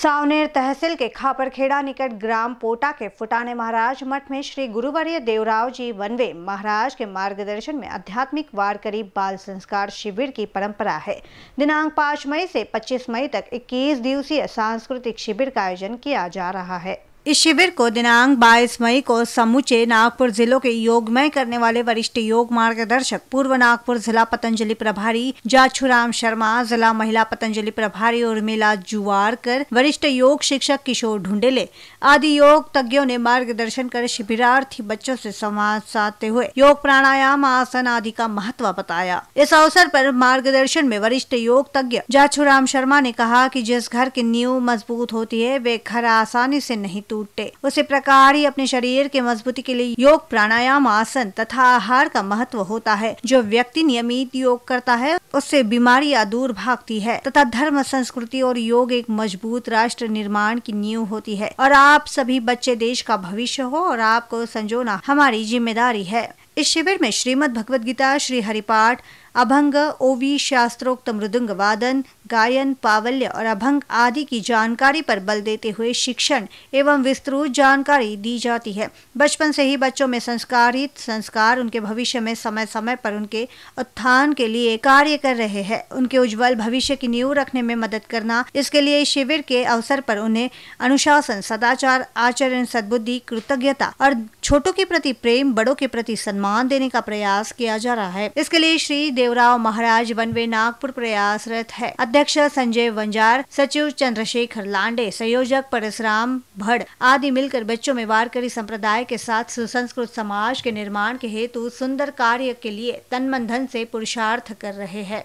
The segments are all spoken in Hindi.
सावनेर तहसील के खापरखेड़ा निकट ग्राम पोटा के फुटाने महाराज मठ में श्री गुरुवर्य देवराव जी वनवे महाराज के मार्गदर्शन में आध्यात्मिक वार करीब बाल संस्कार शिविर की परंपरा है दिनांक 5 मई से 25 मई तक 21 दिवसीय सांस्कृतिक शिविर का आयोजन किया जा रहा है इस शिविर को दिनांक 22 मई को समूचे नागपुर जिलों के योगमय करने वाले वरिष्ठ योग मार्गदर्शक पूर्व नागपुर जिला पतंजलि प्रभारी जाछूराम शर्मा जिला महिला पतंजलि प्रभारी उर्मिला जुआरकर वरिष्ठ योग शिक्षक किशोर ढूंढेले आदि योग तज्ञों ने मार्गदर्शन कर शिविरार्थी बच्चों से संवाद साधते हुए योग प्राणायाम आसन आदि का महत्व बताया इस अवसर पर मार्गदर्शन में वरिष्ठ योग तज्ञ जाछुराम शर्मा ने कहा कि जिस घर की नींव मजबूत होती है वे घर आसानी से नहीं टूटे उसी प्रकार ही अपने शरीर के मजबूती के लिए योग प्राणायाम आसन तथा आहार का महत्व होता है जो व्यक्ति नियमित योग करता है उससे बीमारियां दूर भागती है तथा धर्म संस्कृति और योग एक मजबूत राष्ट्र निर्माण की नींव होती है और आप सभी बच्चे देश का भविष्य हो और आपको संजोना हमारी जिम्मेदारी है इस शिविर में श्रीमद भगवद गीता श्री हरिपाठ अभंग ओवी शास्त्रोक्त मृदुंग वादन गायन पावल्य और अभंग आदि की जानकारी पर बल देते हुए शिक्षण एवं विस्तृत जानकारी दी जाती है बचपन से ही बच्चों में संस्कारित संस्कार उनके भविष्य में समय समय पर उनके उत्थान के लिए कार्य कर रहे हैं उनके उज्जवल भविष्य की नींव रखने में मदद करना इसके लिए शिविर के अवसर पर उन्हें अनुशासन सदाचार आचरण सद्बुद्धि कृतज्ञता और छोटों के प्रति प्रेम बड़ों के प्रति सम्मान देने का प्रयास किया जा रहा है इसके लिए श्री देव देवराव महाराज वे नागपुर प्रयासरत है अध्यक्ष संजय वंजार सचिव चंद्रशेखर लांडे संयोजक परशुराम भड़ आदि मिलकर बच्चों में वारकरी संप्रदाय के साथ सुसंस्कृत समाज के निर्माण के हेतु सुंदर कार्य के लिए तन मन धन से पुरुषार्थ कर रहे हैं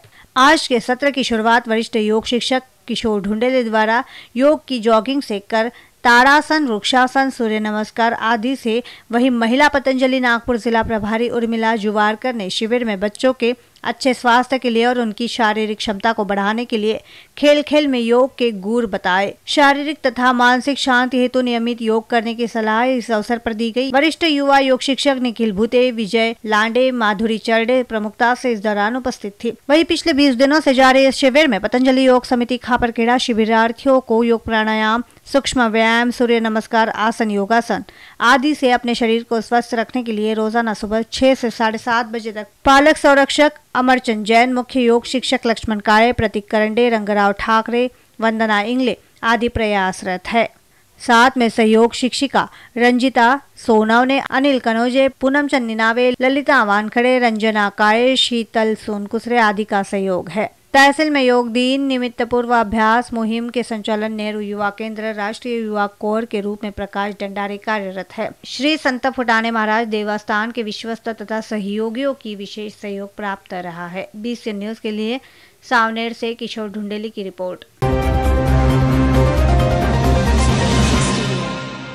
आज के सत्र की शुरुआत वरिष्ठ योग शिक्षक किशोर ढूंढेले द्वारा योग की जॉगिंग से कर तारासन वृक्षासन सूर्य नमस्कार आदि से वही महिला पतंजलि नागपुर जिला प्रभारी उर्मिला जुवारकर ने शिविर में बच्चों के अच्छे स्वास्थ्य के लिए और उनकी शारीरिक क्षमता को बढ़ाने के लिए खेल खेल में योग के गुर बताए शारीरिक तथा मानसिक शांति हेतु नियमित योग करने की सलाह इस अवसर पर दी गई वरिष्ठ युवा योग शिक्षक निखिल भूते विजय लांडे माधुरी चरडे प्रमुखता से इस दौरान उपस्थित थी वही पिछले बीस दिनों से जारी इस शिविर में पतंजलि योग समिति खापरखेड़ा शिविरार्थियों को योग प्राणायाम सूक्ष्म व्यायाम सूर्य नमस्कार आसन योगासन आदि से अपने शरीर को स्वस्थ रखने के लिए रोजाना सुबह छह से साढ़े सात बजे तक पालक संरक्षक अमरचंद जैन मुख्य योग शिक्षक लक्ष्मण काले प्रतीक करंडे रंगराव ठाकरे वंदना इंगले आदि प्रयासरत है साथ में सहयोग शिक्षिका रंजिता सोनव ने अनिल कनौजे पूनम चंद निनावे ललिता वानखड़े रंजना काळे शीतल सोनकुसरे आदि का सहयोग है तहसील में योग दिन निमित्त पूर्वाभ्यास मुहिम के संचालन नेहरू युवा केंद्र राष्ट्रीय युवा कोर के रूप में प्रकाश डंडारे कार्यरत है श्री संत फुटाने महाराज देवस्थान के विश्वस्त तथा सहयोगियों की विशेष सहयोग प्राप्त रहा है बीसी न्यूज के लिए सावनेर से किशोर ढुंडेली की रिपोर्ट